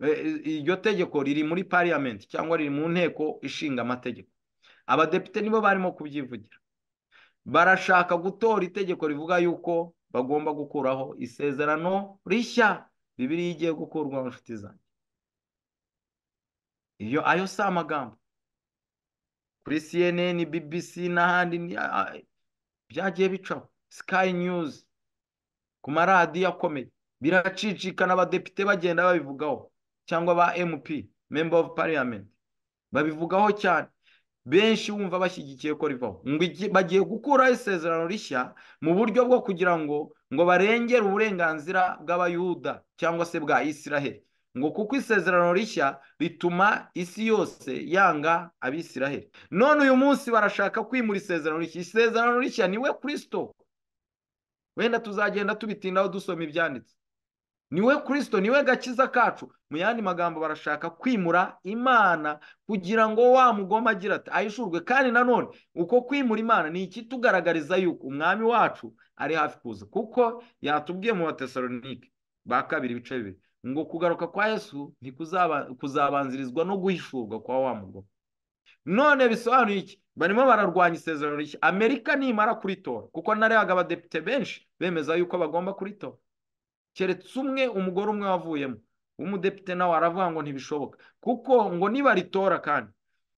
Eh, iryo tegeko riri muri pariyamenti cyangwa riri mu nteko ishinga amategeko abadepite nibo barimo kubyivugira barashaka gutora itegeko rivuga yuko bagomba gukuraho isezerano rishya bibiriya igiye gukurwa mu nshuti zanjye iyo ayo si amagambo kuri cnn bbc n'ahandi byagiye bicaho sky news ku maradiyo akomeye biracicikana abadepite bagenda babivugaho cyangwa ba mp member of parliament babivugaho cyane benshi bumva bashyigikiye ko rivaho bagiye gukuraho isezerano rishya mu buryo bwo kugira ngo ngo barengere uburenganzira bw'abayuda cyangwa se bwa isiraheli ngo kuko isezerano rishya rituma isi yose yanga abisiraheli none uyu munsi barashaka kwimura isezerano rishya isezerano rishya ni we kirisito wenda tuzagenda tubitindaho dusoma ibyanditse niwe kirisito niwe gakiza kacu mu yandi magambo barashaka kwimura imana kugira ngo wa mugoma agira ati ayishurwe kandi nanone uko kwimura imana ni iki tugaragariza yuko umwami wacu ari hafi kuza kuko yatubwiye mu batesalonike ba kabiri ibice bibiri ngo kugaruka kwa yesu kuzabanzirizwa no guhishurwa kwa wa mugoma none bisobanuye iki barimo bararwanya isezerano rishya amerika nimara kuritora kuko narebaga abadepite benshi bemeza yuko bagomba kuritora keretse umwe umugore umwe wavuyemo w'umudepite nawe aravuga ngo ntibishoboka kuko ngo niba nibaritora kandi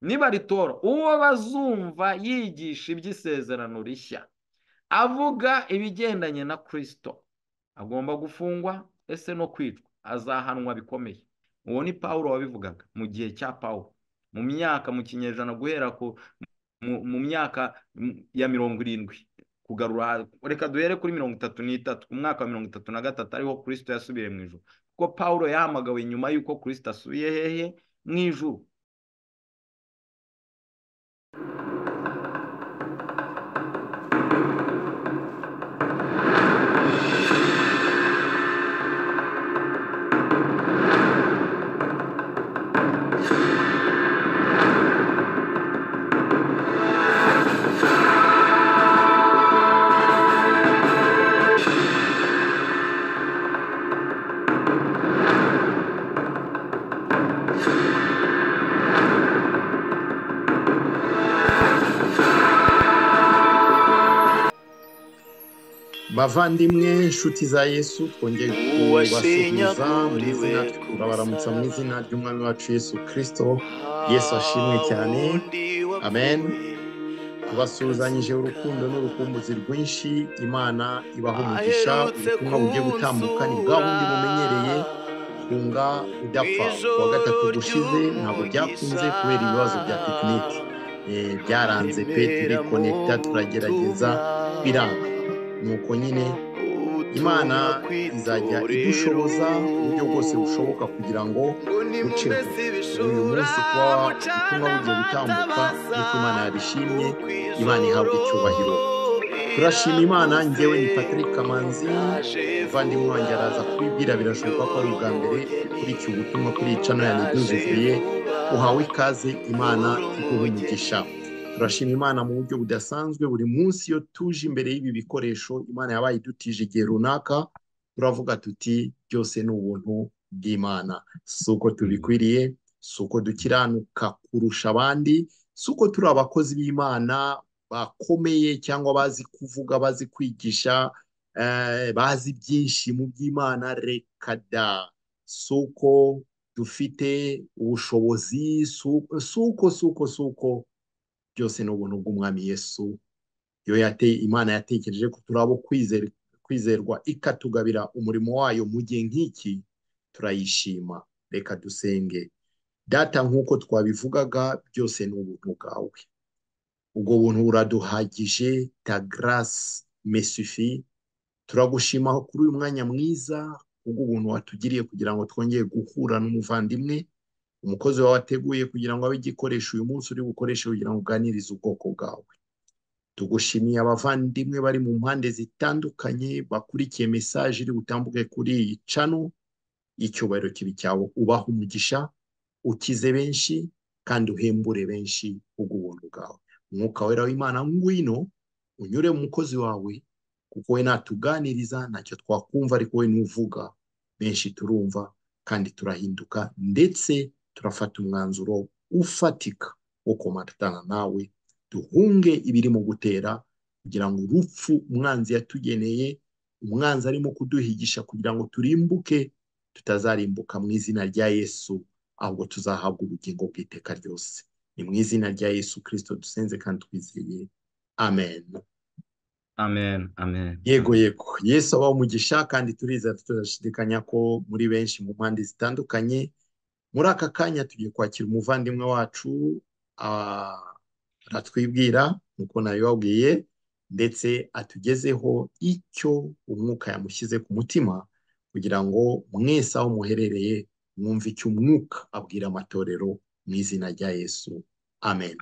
niba nibaritora uwo bazumva yigisha iby'isezerano rishya avuga ibigendanye na kirisito agomba gufungwa ese no kwicwa azahanwa bikomeye uwo ni paul wabivugaga mu gihe cya paul mu myaka mu kinyejana guhera ku mu myaka ya mirongo irindwi kugarura reka duhere kuri mirongo itatu n'itatu ku mwaka wa mirongo itatu na gatatu ariho kirisito yasubiye mu ijuru. kuko paul yahamagawe nyuma y'uko kirisito asubiye hehe mu ijoro bavandimwe inshuti za yesu twongeye kubasuhuza mu izina turabaramutsa mu izina ry'umwami wacu yesu kirisito yesu ashimwe cyane amen tubasuhuzanyije urukundo n'urukumbuzi rwinshi imana ibaho umugisha ubutumwa bugiye gutambuka ni bwa bundi bumenyereye kunga udapfa kuwa gatatu gushize ntabwo byakunze kubera ibibazo bya tekiniki eh, byaranze pe turekonekita turagerageza biranga nuko nyine imana izajya idushoboza uburyo bwose bushoboka kugira ngo duceho uyu munsi kuba ubutumwa bugiye gutambuka nuko imana yabishimye imana ihabwa icyubahiro turashima imana ngewe ni patrick kamanzi umuvandimwe wanjye araza kubibwira birashoboka ko ari ubwa mbere iki ubutumwa kuri iyi cano ya niduzuzuye uhawe ikaze imana iguhe umugisha turashima imana mu buryo budasanzwe buri munsi iyo tuje imbere y'ibi bikoresho imana yabaye idutije igihe runaka turavuga tuti byose ni ubuntu bw'imana si uko tubikwiriye si uko dukiranuka kurusha abandi si uko turi abakozi b'imana bakomeye cyangwa bazi kuvuga bazi kwigisha eh, bazi byinshi mu by'imana rekada si uko dufite ubushobozi si uko si uko si uko byose ni ubuntu bw'umwami yesu iyo imana yatekereje ko turabo kwizerwa ikatugabira umurimo wayo mu gihe nk'iki turayishima reka dusenge data nk'uko twabivugaga byose ni ubuntu bwawe ubwo buntu buraduhagije ta garasi mesufi turagushima kuri uyu mwanya mwiza ubwo ubuntu watugiriye kugira ngo twongere guhura n'umuvandimwe umukozi wawe wateguye kugira ngo abe igikoresho uyu munsi uri bukoreshe kugira ngo uganirize ubwoko bwawe tugushimiye abavandimwe bari mu mpande zitandukanye bakurikiye mesaje iri butambuke kuri iyi cano icyubahiro kibi cyawe ubaha umugisha ukize benshi kandi uhembure benshi ubw'ubuntu bwawe umwuka wera w'imana ngwino unyure mu mukozi wawe kuko we natuganiriza ntacyo twakumva ariko we ntuvuga benshi turumva kandi turahinduka ndetse turafata umwanzuro ufatika wo komatana nawe duhunge ibiri mu gutera kugira ngo urupfu umwanzi yatugeneye umwanzi arimo kuduhigisha kugira ngo turimbuke tutazarimbuka mu izina rya yesu ahubwo tuzahabwa ubugingo bw'iteka ryose ni mu izina rya yesu kirisito dusenze kandi twizeye amen amen amen yego yego yesu aba umugisha kandi turiza tudashidikanya ko muri benshi mu mpande zitandukanye muri aka kanya tugiye kwakira umuvandimwe wacu aratwibwira nk'uko nabibabwiye ndetse atugezeho icyo umwuka yamushyize ku mutima kugira ngo mwese aho muherereye mwumve icyo umwuka abwira amatorero mu izina rya yesu amen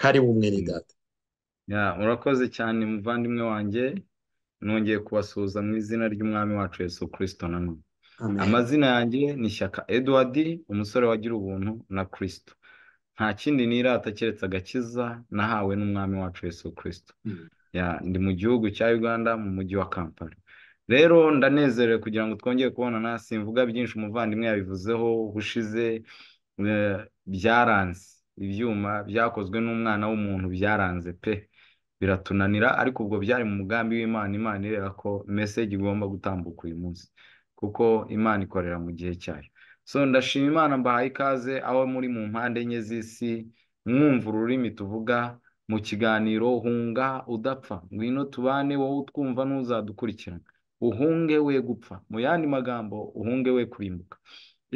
karibu mwene data murakoze cyane umuvandimwe wanjye nongeye kubasuhuza mu izina ry'umwami wacu yesu kirisito nanone amazina yanjye ni shyaka Edward umusore wagira ubuntu na Kristo nta kindi nirata keretse agakiza nahawe n'umwami wacu Yesu kirisito hmm. ndi mu gihugu cya uganda mu mujyi wa kampani rero ndanezerewe kugira ngo twongere kubonana simvuga byinshi umuvandimwe yabivuzeho ubushize eh, byaranze ibyuma byakozwe n'umwana w'umuntu byaranze pe biratunanira ariko ubwo byari mu mugambi w'imana imana ireba ko meseji igomba gutambuka uyu munsi kuko imana ikorera mu gihe cyayo so ndashima imana mbahaye ikaze aho muri mu mpande enye z'isi mwumva ururimi tuvuga mu kiganiro hunga udapfa ngwino tubane wowe utwumva n'uzadukurikirana uhunge we gupfa mu yandi magambo uhunge we kurimbuka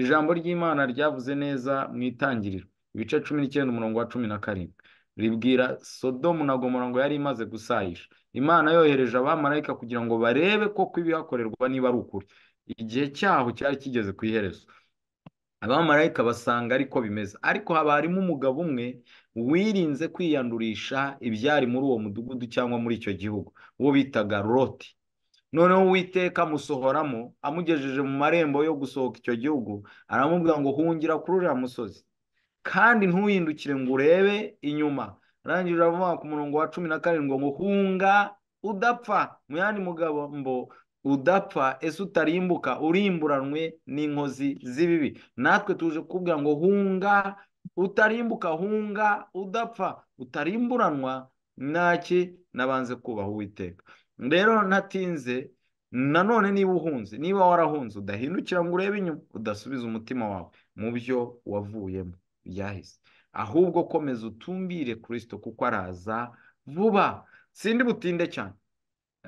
ijambo ry'imana ryavuze neza mu itangiriro ibice cumi n'icyenda umurongo wa cumi na karindwi ribwira sodomu na Gomorongo yari imaze gusayisha imana yohereje abamarayika kugira ngo barebe ko kwibihakorerwa niba ari ukuri igihe cyaho cyari kigeze ku iherezo abamarayika basanga ariko bimeze ariko haba harimo umugabo umwe wirinze kwiyandurisha ibyari muri uwo mudugudu cyangwa muri icyo gihugu uwo bitaga loti noneho uwiteka amusohoramo amugejeje mu marembo yo gusohoka icyo gihugu aramubwira ngo hungira kuri uriya musozi kandi ntuhindukire ngo urebe inyuma arangije aravuga ku murongo wa cumi na karindwi ngo hunga udapfa mu yandi mugabo mbo udapfa ese utarimbuka urimburanwe n'inkozi z'ibibi natwe tuje kubwira ngo hunga utarimbuka hunga udapfa utarimburanwa naki nabanze kubaha uwiteka rero natinze nanone niba uhunze niba warahunze udahindukira ngo urebe inyuma udasubiza umutima wawe mu byo wavuyemo byahise ahubwo komeza utumbire kirisito kuko araza vuba sindi butinde cyane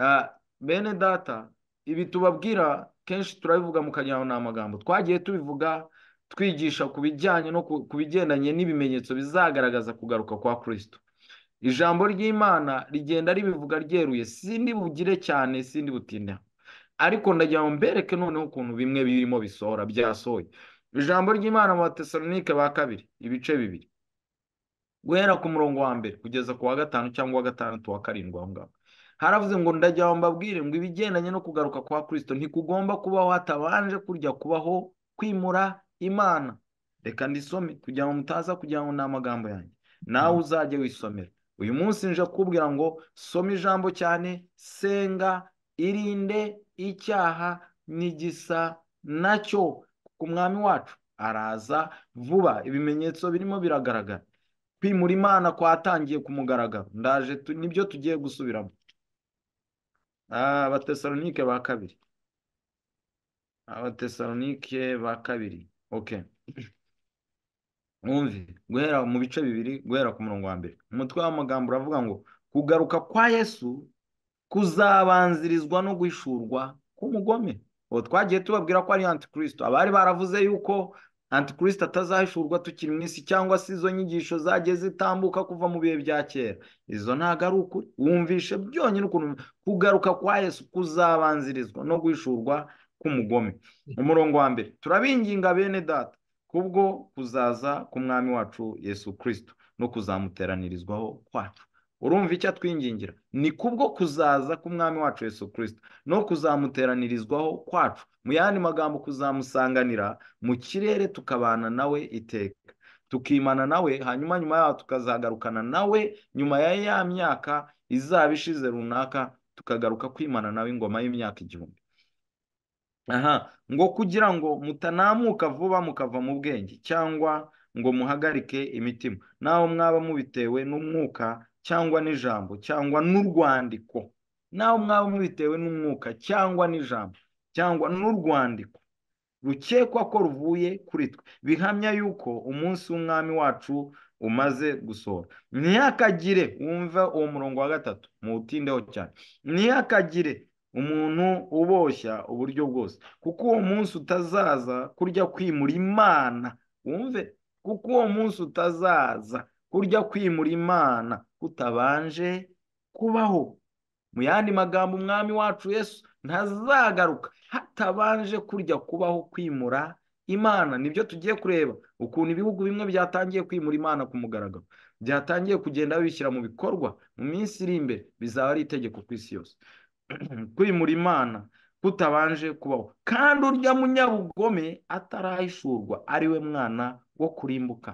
ah, bene data ibi tubabwira kenshi turabivuga mu kajyamo ni amagambo twagiye tubivuga twigisha ku bijyanye no ku bigendanye n'ibimenyetso bizagaragaza kugaruka kwa kirisito ijambo ry'imana rigenda ribivuga ryeruye sindi bugire cyane sindi butinda ariko ndagira ngo mbereke noneho ukuntu bimwe birimo bisohora byasohoye ijambo ry'imana mu batesalonike ba kabiri ibice bibiri guhera ku murongo wa mbere kugeza ku wa gatanu cyangwa wa gatandatu wa karindwi aho ngaho haravuze ngo ndajya mbabwire ngo ibigendanye no kugaruka kwa Kristo ntikugomba kubaho hatabanje kurya kubaho kwimura imana reka ndisome kugira ngo mutaza kugira ngo ni amagambo yanjye nawe mm. uzajye wisomera uyu munsi nje kubwira ngo soma ijambo cyane senga irinde icyaha n'igisa nacyo ku mwami wacu araza vuba ibimenyetso birimo biragaragara kwimura imana kwatangiye ku mugaragaro ndaje nibyo tugiye gusubiramo abatesalonike ba kabiri abatesalonike ba kabiri oke mwumve guhera mu bice bibiri guhera ku murongo wa mbere umutwe w'amagambo uravuga ngo kugaruka kwa yesu kuzabanzirizwa no guhishurwa k'umugome ubu twagiye tubabwira ko ari antikristo abari baravuze yuko antikirisito atazahishurwa tukiri mu isi cyangwa se izo nyigisho zagiye zitambuka kuva mu bihe bya kera izo ntabwo ari ukuri wumvishe byonyine ukuntu kugaruka kwa Yesu kuzabanzirizwa no guhishurwa k'umugome umurongo wa mbere turabinginga bene data kubwo kuzaza k'umwami wacu Yesu kirisito no kuzamuteranirizwaho kwacu urumva icyo atwingingira ni kubwo kuzaza k'umwami wacu Yesu kirisita no kuzamuteranirizwaho kwacu mu yandi magambo kuzamusanganira mu kirere tukabana nawe iteka tukimana nawe hanyuma nyuma yaho tukazagarukana nawe nyuma ya ya myaka izaba ishize runaka tukagaruka kwimana nawe ingoma y'imyaka igihumbi aha ngo kugira ngo mutanamuka vuba mukava mu bwenge cyangwa ngo muhagarike imitima naho mwaba mubitewe n'umwuka cyangwa n'ijambo cyangwa n'urwandiko nawe mwaba mubitewe n'umwuka cyangwa n'ijambo cyangwa n'urwandiko rukekwa ko ruvuye kuri twe bihamya yuko umunsi w'umwami wacu umaze gusohora ntihakagire wumve uwo murongo wa gatatu muwutindeho cyane ntihakagire umuntu uboshya uburyo bwose kuko uwo munsi utazaza kurya kwimura imana wumve kuko uwo munsi utazaza kurya kwimura imana kutabanje kubaho mu yandi magambo umwami wacu yesu ntazagaruka hatabanje kurya kubaho kwimura imana nibyo tugiye kureba ukuntu ibihugu bimwe byatangiye kwimura imana ku mugaragaro byatangiye kugenda bishyira mu bikorwa mu minsi iri imbere bizaba ari itegeko ku isi yose kwimura imana kutabanje kubaho kandi urya munyabugome atarahishurwa ari we mwana wo kurimbuka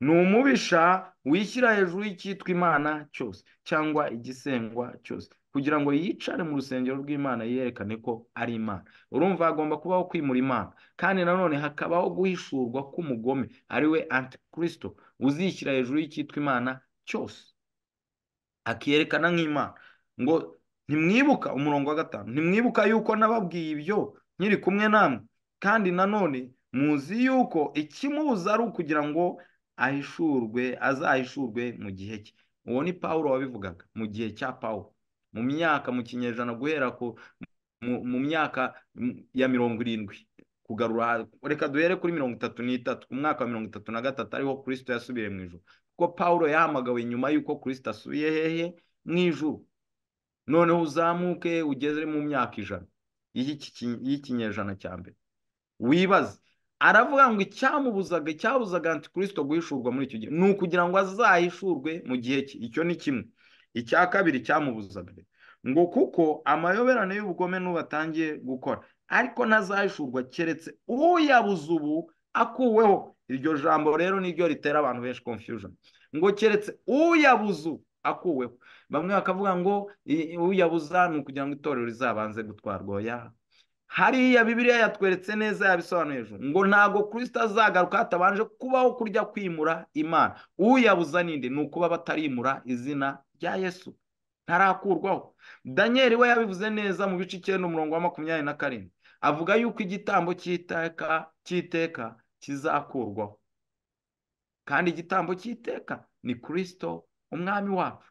ni umubisha wishyira hejuru y'icyitwa imana cyose cyangwa igisengwa cyose kugira ngo yicare mu rusengero rw'imana yerekane ko ari imana urumva hagomba kubaho kwimura imana kandi nanone hakabaho guhishurwa k'umugome ari we antikristo uzishyira hejuru y'icyitwa imana cyose akiyerekana nk'imana ngo ntimwibuka umurongo wa gatanu ntimwibuka yuko nababwiye ibyo nyiri kumwe namwe kandi nanone muzi yuko ikimubuza ari ukugira ngo ahishurwe azahishurwe mu gihe cye uwo ni paul wabivugaga mu gihe cya paul mu myaka mu kinyejana guhera mu myaka ya mirongo irindwi kugarura reka duhere kuri mirongo itatu n'itatu ku mwaka wa mirongo itatu na gatatu ariho kirisito yasubiye mu ijoro kuko paul yahamagawe nyuma y'uko kirisito asubiye hehe mu ijoro noneho uzamuke ugeze mu myaka ijana y'ikinyejana cya mbere wibaze aravuga ngo icyamubuzaga icyabuzaga antikirisito guhishurwa muri icyo gihe ni ukugira ngo azahishurwe mu gihe cye icyo ni kimwe icya kabiri cyamubuzaga ngo kuko amayoberane y'ubugome n'ubu gukora ariko ntazahishurwa keretse uyabuze ubu akuweho iryo jambo rero niryo ritera abantu benshi confusion ngo keretse uyabuze akuweho bamwe bakavuga ngo uyabuza ni ukugira ngo itorero rizabanze gutwarwa oya hariya Bibiliya yatweretse neza yabisobanuye ejo ngo ntabwo kirisita azagaruka hatabanje kubaho kurya kwimura imana uyabuza ninde ni ukuba batarimura izina rya yesu ntarakurwaho daniel we yabivuze neza mu bice icyenda umurongo wa makumyabiri na karindwi avuga yuko igitambo cy'iteka cy'iteka kizakurwaho kandi igitambo cy'iteka ni kirisito umwami wacu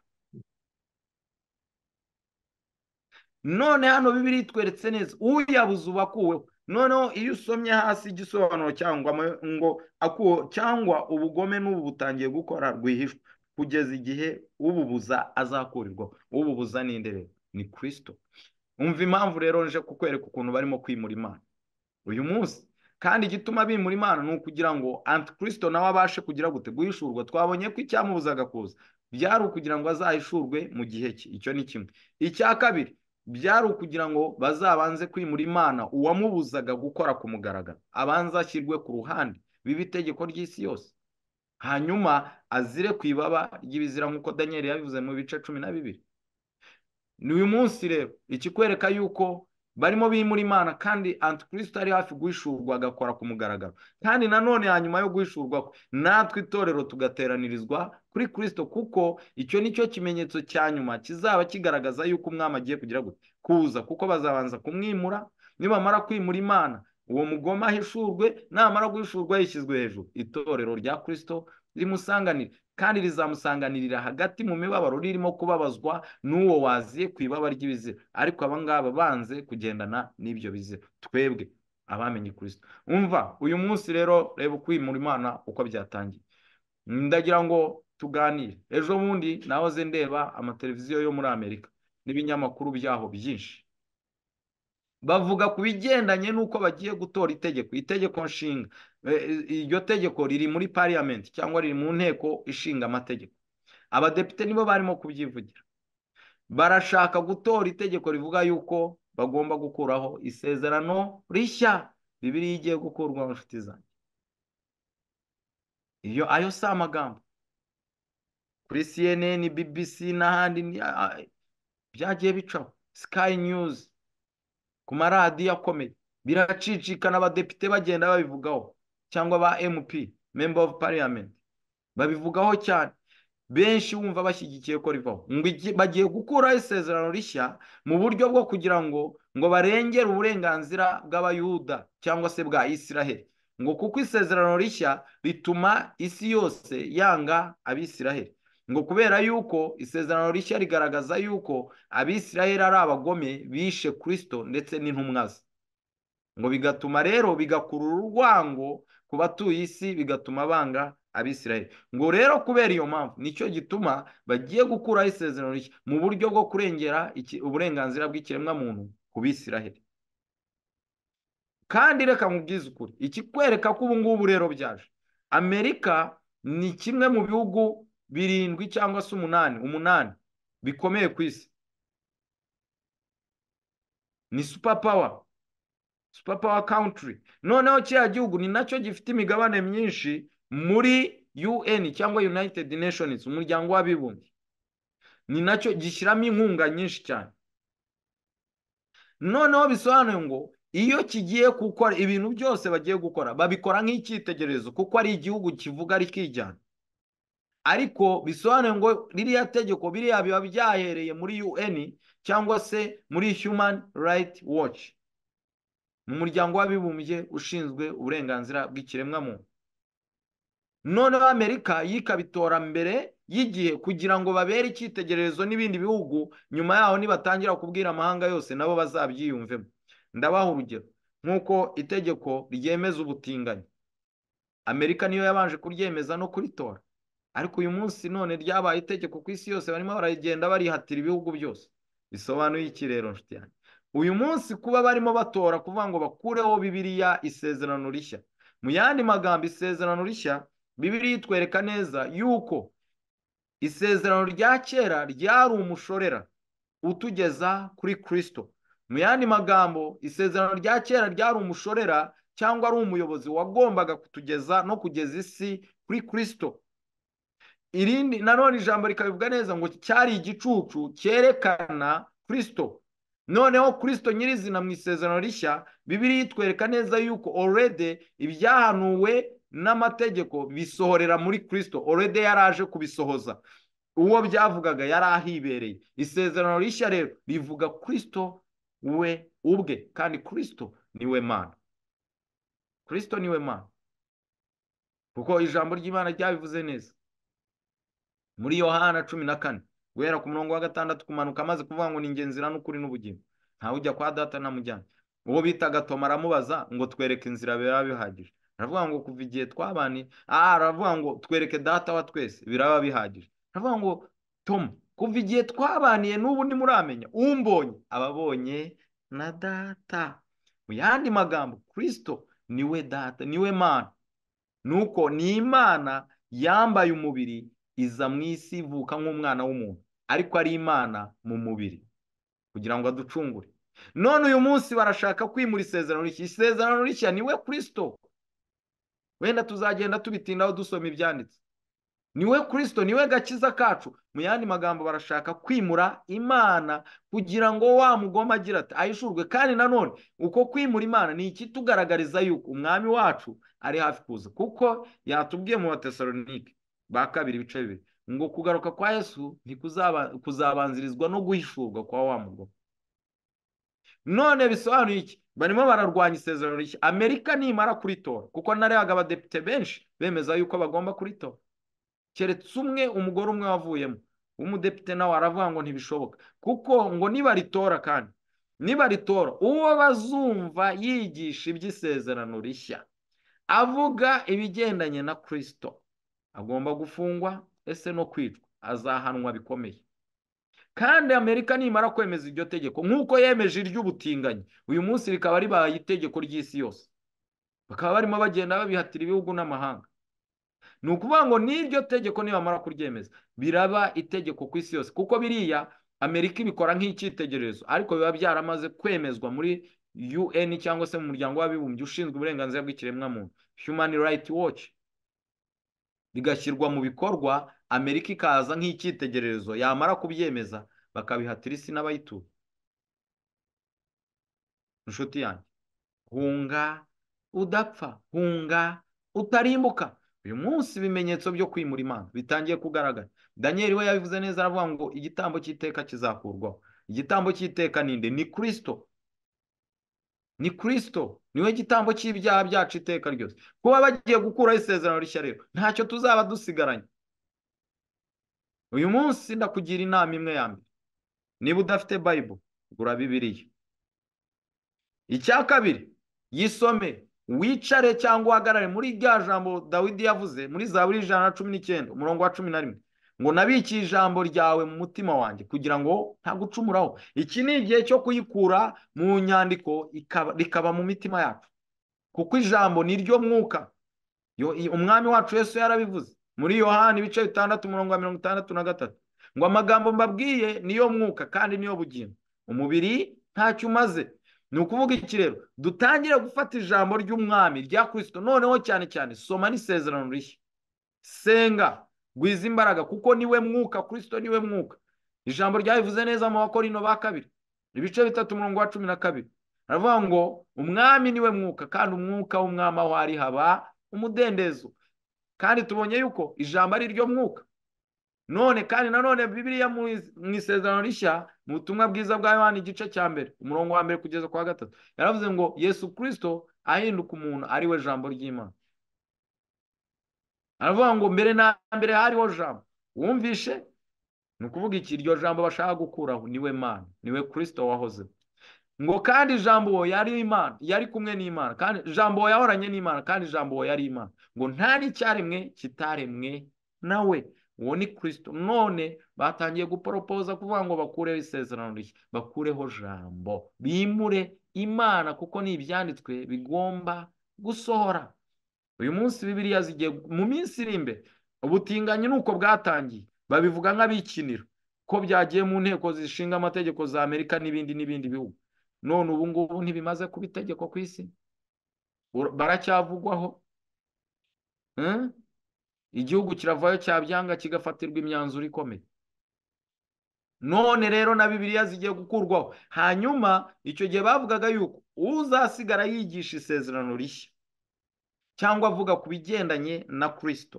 none hano bibiri itweretse neza uyabuze uba noneho iyo usomye hasi igisobanuro cyangwa ngo akuweho cyangwa ubugome n'ubu butangiye gukora rwihishwa kugeza igihe ububuza azakurirwa, ububuza n'indererwa ni kirisito umva impamvu rero nje kukwereka ukuntu barimo kwimura imana uyu munsi kandi igituma bimura imana ni ukugira ngo antikirisito nawe abashe kugira gute guhishurwa twabonye ko icyamubuzaga kuza byari ukugira ngo azahishurwe mu gihe cye icyo ni kimwe icya kabiri byari ukugira ngo bazabanze kwimura imana uwamubuzaga gukora ku mugaragaro abanza ashyirwe ku ruhande biba itegeko ry'isi yose hanyuma azire ku ibaba ry'ibizira nk'uko daniel yabivuze mu bice cumi na bibiri ni uyu munsi rero ikikwereka yuko barimo bimura imana kandi antikristo ari hafi guhishurwa agakora ku mugaragaro kandi nanone hanyuma yo guhishurwa kwe natwe itorero tugateranirizwa kuri kirisito kuko icyo ni cyo kimenyetso cya nyuma kizaba kigaragaza yuko umwami agiye kugira gute kuza kuko bazabanza kumwimura nibamara kwimura imana uwo mugoma ahishurwe namara guhishurwa yishyizwe hejuru itorero rya kirisito rimusanganire kandi bizamusanganirira hagati mu mibabaro ririmo kubabazwa n'uwo waziye ku ibaba ry'ibizira ariko abangaba banze kugendana n'ibyo bizira twebwe abamenye kirisito umva uyu munsi rero reba ukwimura imana uko byatangiye ndagira ngo tuganire ejo bundi nahoze ndeba amateleviziyo yo muri amerika n'ibinyamakuru byaho byinshi bavuga ku bigendanye n'uko bagiye gutora itegeko itegeko nshinga Eh, iryo tegeko riri muri pariyamenti cyangwa riri mu nteko ishinga amategeko abadepite nibo barimo kubyivugira barashaka gutora itegeko rivuga yuko bagomba gukuraho isezerano rishya bibiriya igiye gukurwa mu nshuti zanjye iyo ayo si amagambo kuri cnn bbc n'ahandi byagiye bicaho sky news ku maradiyo akomeye biracicikana abadepite bagenda babivugaho cyangwa ba mp member of parliament babivugaho cyane benshi wumva bashyigikiye ko rivaho ngo bagiye gukuraho isezerano rishya mu buryo bwo kugira ngo ngo barengere uburenganzira bw'abayuda cyangwa se bwa israheli ngo kuko isezerano rishya rituma isi yose yanga abisiraheli ngo kubera yuko isezerano rishya rigaragaza yuko abisiraheli ari abagome bishe kirisito ndetse n'intumwa ze ngo bigatuma rero bigakurura urwango ku batuye isi bigatuma banga abisirayeli ngo rero kubera iyo mpamvu nicyo gituma bagiye gukuraho isezerano rishya mu buryo bwo kurengera uburenganzira bw'ikiremwamuntu ku bisirayeli kandi reka nkubwize ukuri ikikwereka ko ubu ngubu rero byaje amerika ni kimwe mu bihugu birindwi cyangwa se umunani umunani bikomeye ku isi ni supa superpower country noneho kiriya gihugu ni nacyo gifite imigabane myinshi muri un cyangwa united nations umuryango w'abibumbye ni nacyo gishyiramo inkunga nyinshi cyane noneho bisobanuye ngo iyo kigiye gukora ibintu byose bagiye gukora babikora nk'icyitegererezo kuko ari igihugu kivuga rikijyana ariko bisobanuye ngo ririya tegeko biriya biba byahereye muri un cyangwa se muri human right watch mu muryango w'abibumbye ushinzwe uburenganzira bw'ikiremwamuntu noneho amerika yikabitora mbere y'igihe kugira ngo babere icyitegererezo n'ibindi bihugu nyuma yaho nibatangira kubwira amahanga yose nabo bazabyiyumvemo ndabaha urugero nk'uko itegeko ryemeza ubutinganyi amerika niyo yabanje kuryemeza no kuritora ariko uyu munsi none ryabaye itegeko ku isi yose barimo baragenda barihatira ibihugu byose bisobanuye iki rero nshuti yanjye uyu munsi kuba barimo batora kuvuga ngo bakureho bibiriya isezerano rishya mu yandi magambo isezerano rishya bibiriya itwereka neza yuko isezerano rya kera ryari umushorera utugeza kuri kirisito mu yandi magambo isezerano rya kera ryari umushorera cyangwa ari umuyobozi wagombaga kutugeza no kugeza isi kuri kirisito irindi nanone ijambo rikabivuga neza ngo cyari igicucu cyerekana kirisito noneho Kristo nyirizina mu isezerano rishya bibiri yitwereka neza yuko orede ibyahanuwe n'amategeko bisohorera muri kirisito orede yaraje kubisohoza uwo byavugaga yari ahibereye isezerano rishya rero rivuga kirisito we ubwe kandi Kristo niwe mana Kristo niwe mana kuko ijambo ry'imana ryabivuze neza muri yohana cumi na kane guhera ku murongo wa gatandatu kumanuka amaze kuvuga ngo ni ingenzira n'ukuri n'ubugingo ntawe ujya kwa data namujyana uwo bitaga toma aramubaza ngo twereke inzira biba bihagije aravuga ngo kuva igihe twabaniye aha aravuga ngo twereke data wa twese biraba bihagije aravuga ngo toma kuva igihe twabaniye n'ubu muramenya umbonye ababonye na data mu yandi magambo kirisito niwe data niwe mana nuko ni imana yambaye umubiri iza mu isi ivuka nk'umwana w'umuntu ariko ari imana mu mubiri kugira ngo aducungure none uyu munsi barashaka kwimura isezerano rishya isezerano rishya ni we kirisito wenda tuzagenda tubitindaho dusoma ibyanditse ni we kirisito ni we gakiza kacu mu yandi magambo barashaka kwimura imana kugira ngo wa mugoma agira ati ayishurwe kandi nanone uko kwimura imana ni iki tugaragariza yuko umwami wacu ari hafi kuza kuko yatubwiye mu batesalonike ba kabiri ibice bibiri ngo kugaruka kwa yesu kuzabanzirizwa no guhishurwa kwa wa mugabo none bisobanuye iki barimo bararwanya isezerano rishya amerika nimara kuritora kuko narebaga abadepite benshi bemeza yuko bagomba kuritora keretse umwe umugore umwe wavuyemo w'umudepite nawe aravuga ngo ntibishoboka kuko ngo niba nibaritora kandi niba nibaritora uwo bazumva yigisha iby'isezerano rishya avuga ibigendanye na kirisito agomba gufungwa ese no kwicwa azahanwa bikomeye kandi amerika nimara kwemeza iryo tegeko nk'uko yemeje iry'ubutinganyi uyu munsi rikaba ribaye itegeko ry'isi yose bakaba barimo bagenda babihatira ibihugu n'amahanga ni ukuvuga ngo n'iryo tegeko nibamara kuryemeza biraba itegeko ku isi yose kuko biriya amerika ibikora nk'icyitegererezo ariko biba byaramaze kwemezwa muri un cyangwa se mu muryango w'abibumbye ushinzwe uburenganzira bw'ikiremwamuntu human Right watch bigashyirwa mu bikorwa amerika ikaza nk'icyitegererezo yamara kubyemeza bakabihatira isi n'abayituye inshuti yanjye hunga udapfa hunga utarimbuka uyu munsi ibimenyetso byo kwimura imana bitangiye kugaragara daniel we yabivuze neza aravuga ngo igitambo cy'iteka kizakurwaho igitambo cy'iteka ninde ni kirisito ni kirisito niwe gitambo cy'ibyaha byacu iteka ryose kuba bagiye gukuraho isezerano rishya rero ntacyo tuzaba dusigaranye uyu munsi ndakugira inama imwe ya mbere niba udafite bayibo gura bibiriya icya kabiri yisome wicare cyangwa uhagarare muri rya jambo dawidi yavuze muri za ijana na cumi n'icyenda umurongo wa cumi na rimwe ngo nabikiye ijambo ryawe mu mutima wanjye kugira ngo ntagucumuraho iki ni igihe cyo kuyikura mu nyandiko rikaba mu mitima yacu kuko ijambo ni ryo mwuka umwami wacu Yesu yarabivuze muri yohani ibice bitandatu umurongo mirongo itandatu na gatatu ngo amagambo mbabwiye niyo mwuka kandi niyo bugingo umubiri ntacyo umaze ni ukuvuga iki rero dutangire gufata ijambo ry'umwami rya kirisito noneho cyane cyane soma n'isezerano rishya senga gwiza imbaraga kuko niwe mwuka Kristo niwe mwuka ijambo ryabivuze neza mu bakorino ba kabiri ibice bitatu umurongo wa cumi na kabiri aravuga ngo umwami niwe mwuka kandi umwuka w'umwami aho ari haba umudendezo kandi tubonye yuko ijambo ari ryo mwuka none kandi nanone bibiriya mu isezerano rishya mu butumwa bwiza bwa yohani igice cya mbere umurongo wa mbere kugeza kwa gatatu yaravuze ngo yesu Kristo ahinduka umuntu ari we jambo ry'imana aravuga ngo mbere na mbere hariho jambo wumvishe ni ukuvuga iki iryo jambo bashaka gukuraho niwe mana niwe kirisito wahoze ngo kandi ijambo yari imana yari kumwe n'imana kandi jambo yahoranye n'imana kandi ijambo yari imana ngo nta n'icyaremwe kitaremwe nawe uwo ni kirisito none batangiye guporopoza kuvuga ngo bakureho isezerano rishya bakureho jambo bimure imana kuko ni ibyanditswe bigomba gusohora uyu munsi bibiriya zigiye mu minsi iri imbere ubutinganyi ni uko bwatangiye babivuga nk'abikinira ko byagiye mu nteko zishinga amategeko za amerika n'ibindi n'ibindi bihugu none ubu ngubu ntibimaze kuba itegeko ku isi baracyavugwaho eh? igihugu kiravayo cyabyanga kigafatirwa imyanzuro ikomeye none rero na bibiliya zigiye gukurwaho hanyuma icyo gihe bavugaga yuko uzasigara yigisha isezerano rishya cyangwa avuga ku bigendanye na Kristo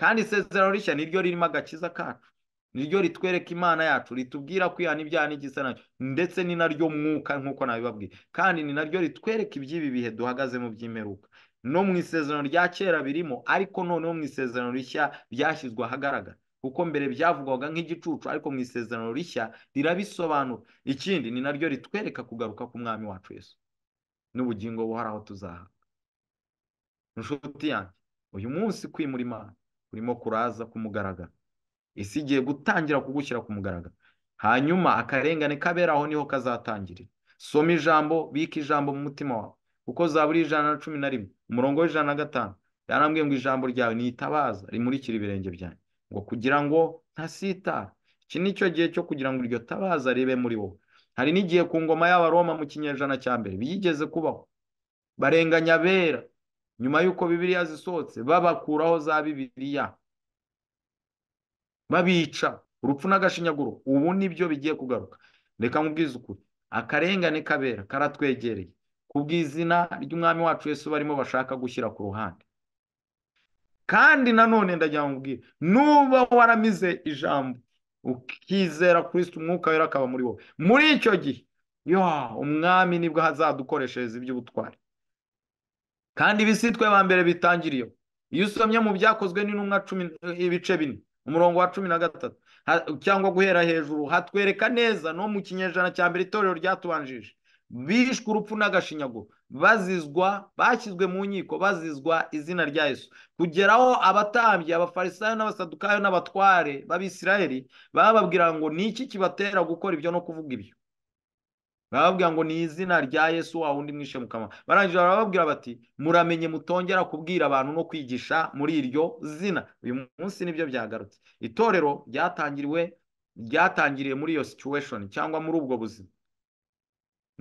kandi isezerano rishya niryo ririmo agakiza kacu niryo ritwereka imana yacu ritubwira kwihana ibyaha n'igisa nacyo ndetse ni naryo mwuka nk'uko nabibabwiye kandi ni naryo ritwereka iby'ibi bihe duhagaze mu by'imeruka no mu isezerano rya kera birimo ariko noneho mu isezerano rishya ryashyizwe ahagaragara kuko mbere byavugwaga nk'igicucu ariko mu isezerano rishya rirabisobanura ikindi ni naryo ritwereka kugaruka ku mwami wacu Yesu n'ubugingo buhoraho tuzaha inshuti yanjye uyu munsi kwimura imana urimo kuraza kumugaragara isi igiye gutangira kugushyira ku mugaragaro hanyuma akarengane kabera aho niho kazatangirira soma ijambo bika ijambo mu mutima wawe kuko za ijana na cumi na rimwe umurongo w'ijana na gatanu yarambwiye ngo ijambo ryawe nitabaza rimurikira ibirenge byanjye ngo kugira ngo ntasitara iki ni cyo gihe cyo kugira ngo iryo tabaza ribe muri wowe hari n'igihe ku ngoma y'abaroma mu kinyejana cya mbere biyigeze kubaho barenganya abera nyuma y'uko bibiriya zisohotse babakuraho za Bibiliya babica urupfu n'agashinyaguro ubu nibyo bigiye kugaruka reka nkubwize ukuri akarengane kabera karatwegereye ku bw'izina ry'umwami wacu Yesu barimo bashaka gushyira ku ruhande kandi nanone ndagira ngo mbwire nuba waramize ijambo ukizera kirisiti umwuka wera akaba muri wowe muri icyo gihe yo umwami nibwo hazadukoreshereza iby'ubutwari kandi ibisitwe ba mbere bitangiriye iyo usomye mu byakozwe n'intumwa cumi ibice bine umurongo wa cumi na gatatu cyangwa guhera hejuru hatwereka neza no mu kinyejana cya mbere itorero ryatubanjije bishwe urupfu n'agashinyago bazizwa bashyizwe mu nkiko bazizwa izina rya Yesu kugera aho abatambyi abafarisayo n'abasadukayo n'abatware b'abisirayeli bababwira ngo ni iki kibatera gukora ibyo no kuvuga ibyo barababwira ngo ni izina rya yesu wa wundi mwishe mu mukama barangije barababwira bati muramenye mutongera kubwira abantu no kwigisha muri iryo zina uyu munsi nibyo byagarutse itorero ryatangiriwe ryatangiriye muri iyo situweshoni cyangwa muri ubwo buzima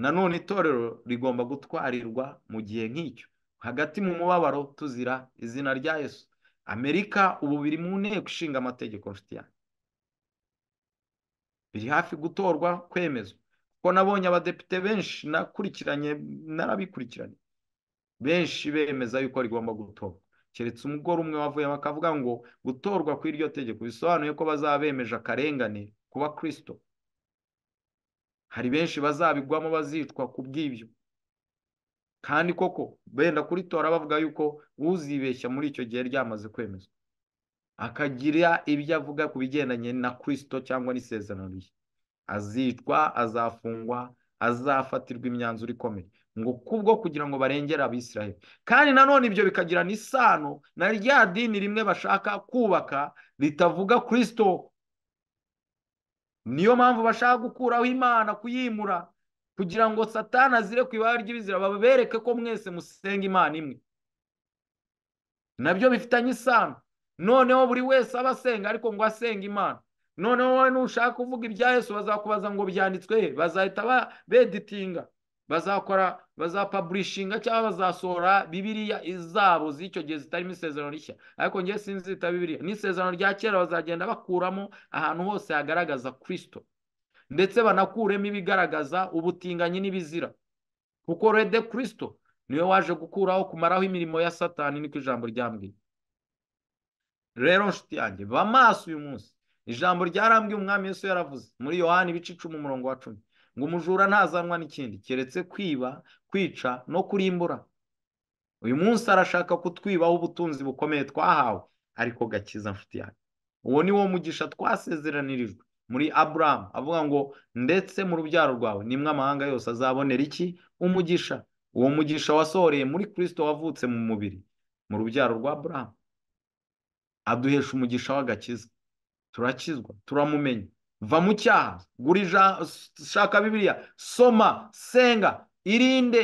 nanone itorero rigomba gutwarirwa mu gihe nk'icyo hagati mu mubabaro tuzira izina rya yesu amerika ubu biri mu nteko ishinga amategeko nshuti yanjye biri hafi gutorwa kwemezwa ko nabonye abadepite benshi nakurikiranye narabikurikiranye benshi bemeza yuko rigomba gutorwa keretse umugore umwe wavuye akavuga ngo gutorwa iryo tegeko bisobanuye ko bazabemeje akarengane kuba kirisito hari benshi bazabigwamo bazitwa ku bw'ibyo kandi koko benda kuri tora bavuga yuko uzibeshya muri icyo gihe ryamaze kwemezwa akagira ibyo avuga ku bigendanye na kirisito cyangwa n'isezerano rye azicwa azafungwa azafatirwa imyanzuro ikomeye ngo kubwo kugira ngo barengere abisiraheli kandi nanone ibyo bikagira n'isano na rya dini rimwe bashaka kubaka ritavuga kirisito niyo mpamvu bashaka gukuraho imana kuyimura kugira ngo satana azire ku ibara ry'ibizira babereke ko mwese musenga imana imwe nabyo bifitanye isano noneho buri wese aba asenga ariko ngo asenge imana noneho wowe nushaka kuvuga ibya Yesu bazakubaza ngo byanditswe bazahita beditinga bazakora bazapaburishinga cyangwa bazasohora bibiriya izabo z'icyo gihe zitarimo isezerano rishya ariko ngewe sinzita bibiriya n'isezerano rya kera bazagenda bakuramo ahantu hose hagaragaza kirisito ndetse banakuremo ibigaragaza ubutinganyi n'ibizira kuko rede kirisito niwe waje gukuraho kumaraho imirimo ya satani niko ijambo ryambwiye rero nshuti yanjye ba maso uyu munsi ijambo ryarambwiye umwami Yesu yaravuze muri yohani ibice icumi umurongo wa cumi ngo umujura ntazanwa n'ikindi keretse kwiba kwica no kurimbura uyu munsi arashaka kutwibaho ubutunzi bukomeye twahawe ariko gakiza mfite yacu uwo ni wo mugisha twasezeranirijwe muri aburamu avuga ngo ndetse mu rubyaro rwawe nimwe amahanga yose azabonera iki umugisha uwo mugisha wasohoreye muri kirisito wavutse mu mubiri mu rubyaro rwa aburamu aduhesha umugisha w'agakiza turakizwa turamumenya va mu cyaha gura shaka bibiliya soma senga irinde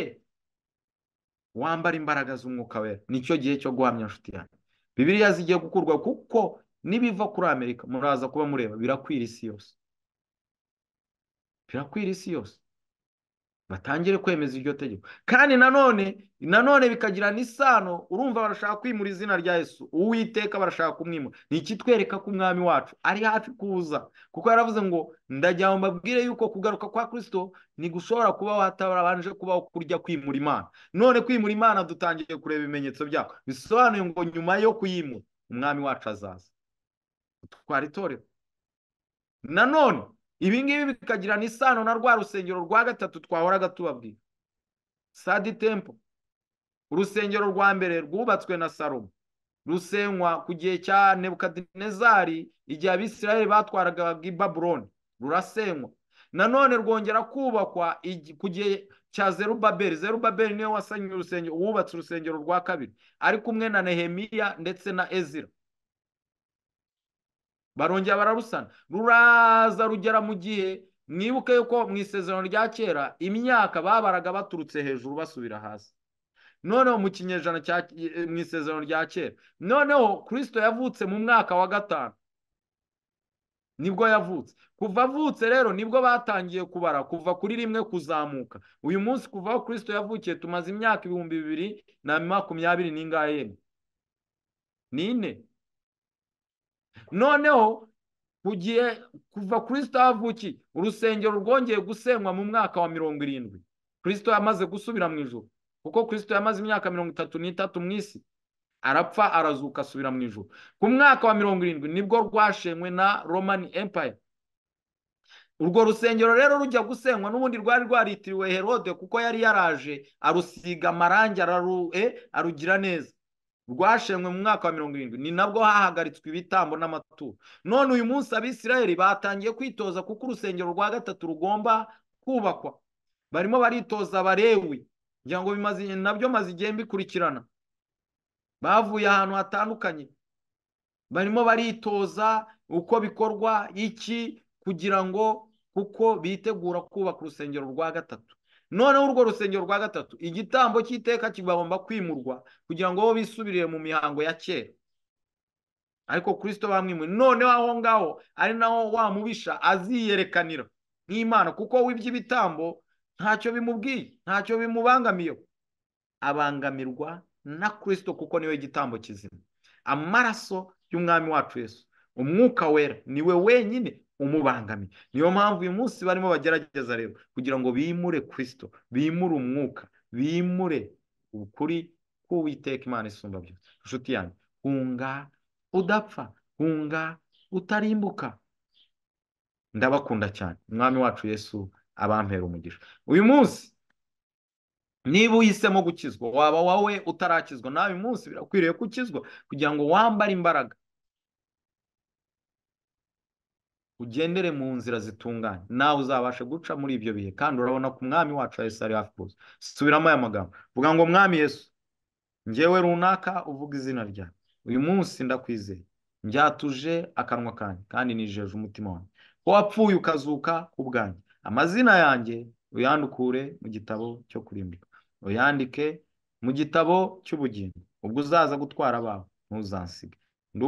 wambara imbaraga z'umwuka wera nicyo gihe cyo guhamya inshuti yanjye bibiliya zigiye gukurwa kuko nibiva kuri amerika muraza kuba mureba birakwira isi yose birakwira isi yose batangire kwemeza iryo tegeko kandi nanone nanone bikagira n'isano urumva barashaka kwimura izina rya Yesu uwiteka barashaka kumwimura ni ikitwereka ko umwami wacu ari hafi kuza kuko yaravuze ngo ndajya ngo mbabwire yuko kugaruka kwa Kristo ni gushobora kuba hatabanje kubaho kurya kwimura imana none kwimura imana dutangiye kureba ibimenyetso byako bisobanuye ngo nyuma yo kuyimura umwami wacu azaza twari itorero nanone ibi ngibi bikagirana isano na rwa rusengero rwa gatatu twahoraga tubabwira sadi tempo urusengero rwa mbere rwubatswe na salomo rusenywa ku gihe cya nebukadinezari igihe abisirayeli batwaraga i baburoni rurasenywa nanone rwongera kubakwa ku gihe cya zerubaberi zerubaberi niwe wasanye urusengero wubatse urusengero rwa kabiri ari kumwe na nehemiya ndetse na ezira barongera bararusana ruraza rugera mu gihe mwibuke yuko mu isezerano rya kera imyaka babaraga baturutse hejuru basubira hasi noneho mu kinyejana mu isezerano rya kera noneho kirisito yavutse mu mwaka wa gatanu nibwo yavutse kuva avutse rero nibwo batangiye kubara kuva kuri rimwe kuzamuka uyu munsi kuva aho kirisito yavukiye tumaze imyaka ibihumbi bibiri na makumyabiri n'ingahe ni ine noneho ugiye kuva kirisito yavukiye urusengero rwongeye gusenywa mu mwaka wa mirongo irindwi kirisito yamaze gusubira mu ijoro kuko kirisito yamaze imyaka mirongo itatu n'itatu mu isi arapfa arazuka asubira mu ijoro ku mwaka wa mirongo irindwi nibwo rwashenywe na romani empire urwo rusengero rero rujya gusenywa n'ubundi rwari rwaritiriwe herode kuko yari yaraje arusiga amarangi araruhe eh, arugira neza rwashenywe mu mwaka wa mirongo irindwi ni nabwo hahagaritswe ibitambo n'amaturo none uyu munsi abisirayeli batangiye kwitoza kuko urusengero rwa gatatu rugomba kubakwa barimo baritoza abarewi kugira ngo nabyo maze igihe bikurikirana bavuye ahantu hatandukanye barimo baritoza uko bikorwa iki kugira ngo kuko bitegura kubaka urusengero rwa gatatu noneho urwo rusengero rwa gatatu igitambo cy'iteka kibagomba kwimurwa kugira ngo bo mu mihango ya kera ariko kirisito bamwimuye noneho aho ngaho ari naho wamubisha aziyerekanira nk'imana kuko wibye ibitambo ntacyo bimubwiye ntacyo bimubangamiye abangamirwa na kirisito kuko niwe gitambo kizima amaraso y'umwami wacu Yesu umwuka wera niwe wenyine umubangamiye niyo mpamvu uyu munsi barimo bagerageza rero kugira ngo bimure kirisito bimure umwuka bimure ukuri k'uwiteka imana isumba byose inshuti yanjye hunga udapfa hunga utarimbuka ndabakunda cyane umwami wacu yesu abampera umugisha uyu munsi niba uhisemo gukizwa waba wawe utarakizwa nawe uyu munsi birakwiriye ko kugira ngo wambare imbaraga ugendere mu nzira zitunganye nawe uzabasha guca muri ibyo bihe kandi urabona ko umwami wacu yesu ari hafi kuza subiramo aya magambo vuga ngo mwami yesu ngewe runaka uvuga izina rya uyu munsi ndakwizeye njyatuje akanwa kanjye kandi nijeje umutima wanjye ko wapfuye ukazuka ku bwanjye amazina yanjye uyandukure mu gitabo cyo kurimbika uyandike mu gitabo cy'ubugingo ubwo uzaza gutwara abawe ntuzasige ndi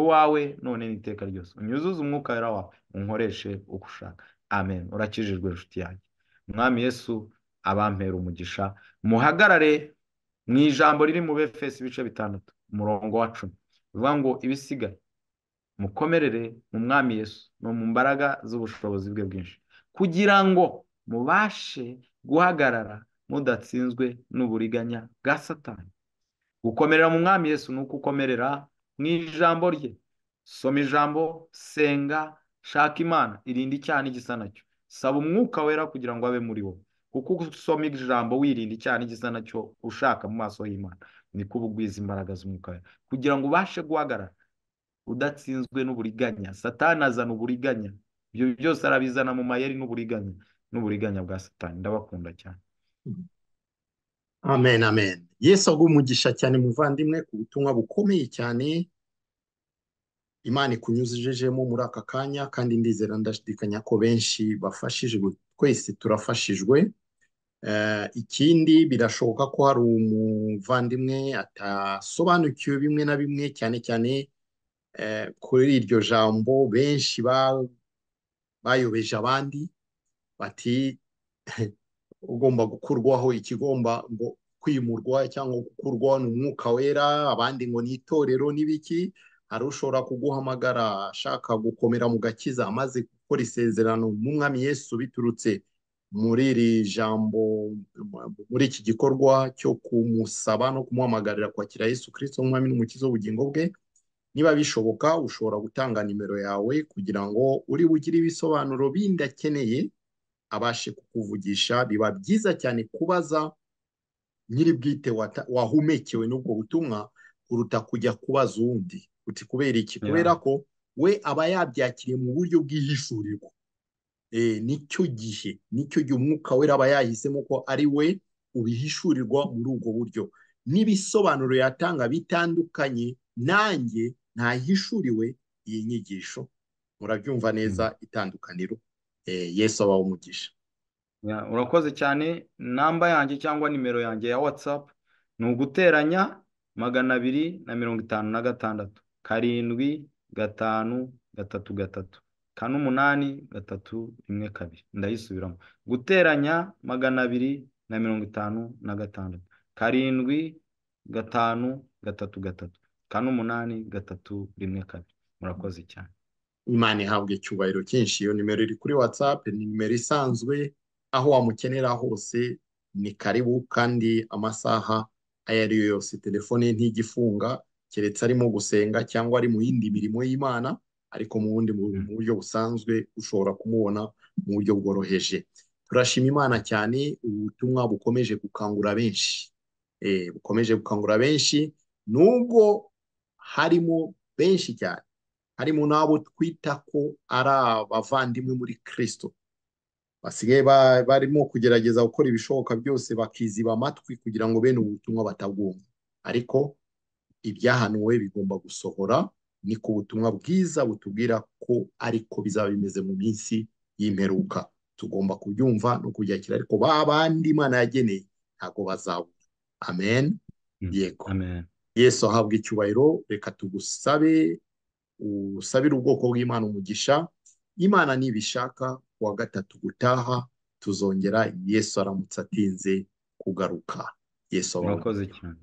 none n'iteka ryose unyuzuze umwuka wera wawe unkoreshe uko ushaka amen urakijijwe inshuti yanjye mwami yesu abampera umugisha muhagarare mu ijambo riri mu befesi ibice bitandatu umurongo wa cumi bivuga ngo ibisigaye mukomerere mu mwami yesu no mu mbaraga z'ubushobozi bwe bwinshi kugira ngo mubashe guhagarara mudatsinzwe n'uburiganya bwa satani gukomerera mu mwami yesu ni uko ukomerera mu ijambo rye soma ijambo senga shaka imana irinde icyaha n'igisa nacyo saba umwuka wera kugira ngo abe muri wowe kuko usoma ijambo wirinda icyaha n'igisa nacyo ushaka mu maso y'imana ni ko ubugwiza imbaraga z'umwuka wera kugira ngo ubashe guhagarara udatsinzwe n'uburiganya satani azana uburiganya ibyo byose arabizana mu mayeri n'uburiganya n'uburiganya bwa satani ndabakunda cyane amen amen yesu aguha umugisha cyane muvandimwe ku butumwa bukomeye cyane imana ikunyujijemo muri aka kanya kandi ndizera ndashidikanya ko benshi bafashijwe twese turafashijwe eh, ikindi birashoboka ko hari umuvandimwe atasobanukiwe bimwe na bimwe cyane cyane eh, kuri iryo jambo benshi bayobeje abandi bati ugomba gukurwaho ikigomba ngo kwimurwa cyangwa gukurwa ni umwuka wera abandi ngo ni itorero n'ibiki hari ushobora kuguhamagara ashaka gukomera mu gakiza amaze gukora isezerano mwami Yesu biturutse muri iri jambo muri iki gikorwa cyo kumusaba no kumuhamagarira kwakira Yesu kirisito umwami n'umukiza w'ubugingo bwe niba bishoboka ushobora gutanga nimero yawe kugira ngo uri bugire ibisobanuro bindi akeneye abashe kukuvugisha biba byiza cyane kubaza nyiri bwite wahumekewe n'ubwo butumwa kuruta kujya kubaza undi uti kubera iki kubera ko we aba yabyakiriye mu buryo bwihishurirwa eh, nicyo gihe nicyo gihe umwuka we aba yahisemo ko ari we ubihishurirwa muri ubwo buryo n'ibisobanuro yatanga bitandukanye nanjye ntahishuriwe iyi nyigisho murabyumva neza hmm. itandukaniro E, yesu abaho umugisha urakoze cyane namba yanjye cyangwa nimero yanjye ya watsapu ni uguteranya magana abiri na mirongo itanu na gatandatu karindwi gatanu gatatu gatatu kane umunani gatatu rimwe kabiri ndayisubiramo guteranya magana abiri na mirongo itanu na gatandatu karindwi gatanu gatatu gatatu kane umunani gatatu rimwe kabiri murakoze cyane imana ihabwa icyubahiro cyinshi iyo nimero iri kuri watsapu ni nimero isanzwe aho wamukenera hose ni karibu kandi amasaha ayo ari yo yose telefone ye ntijya keretse arimo gusenga cyangwa ari mu yindi mirimo y'imana ariko mu bundi hmm. buryo busanzwe ushobora kumubona mu buryo bworoheje turashima imana cyane ubutumwa bukomeje gukangura benshi eh, bukomeje gukangura benshi nubwo harimo benshi cyane harimo n'abo twita ko ari abavandimwe muri kirisito basigaye barimo kugerageza gukora ibishoboka byose bakiziba amatwi kugira ngo bene ubutumwa batabwumva ariko ibyahanuwe bigomba gusohora ni ku butumwa bwiza butubwira ko ariko bizaba bimeze mu minsi y'imperuka tugomba kubyumva no kubyakira ariko ba bandi imana yageneye ntabwo bazabura amen mm. yego yesu ahabwa icyubahiro reka tugusabe usabire ubwoko bw'Imana umugisha Imana nibishaka wa gatatu gutaha tuzongera Yesu aramutse atinze kugaruka Yesu murakoze cyane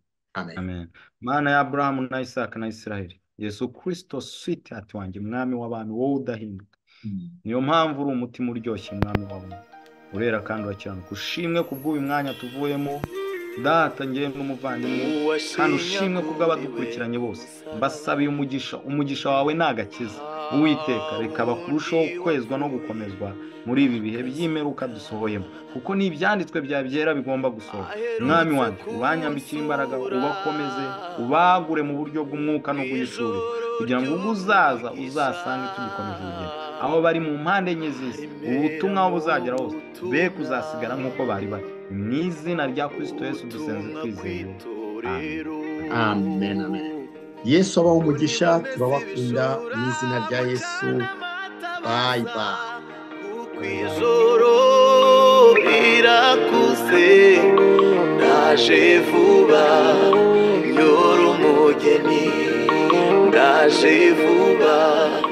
amen Mana ya Abrahamu na Isaka na Isiraheli Yesu Kristo sweet heart wanjye mwami w'abantu wowe udahinduka hmm. niyo mpamvu uri umutima uryoshye mwami w'abantu urera kandi urakiranuka ushimwe ku bw'uyu mwanya tuvuyemo data ngewe n'umuvandimwe kandi ushimwe ko bw'abadukurikiranye bose mbasabiye umugisha umugisha wawe ni agakiza uwiteka reka bakurushaho kwezwa no gukomezwa muri ibi bihe by'imeruka dusohoyemo kuko n'ibyanditswe bya byera bigomba gusohoka mwami wanjye ubanyambikire imbaraga ubakomeze ubagure mu buryo bw'umwuka no guhishura kugira ngo ubwo uzaza uzasange tugikomeje urugendo aho bari mu mpande enye z'isi ubu butumwa buzagera hose be kuzasigara nk'uko bari bari mu izina rya kirisito yesu dusenze twizeye amen amen yesu abaho umugisha turabakunda mu izina rya yesu bayi irakuze Naje vuba yora umugeni ndaje vuba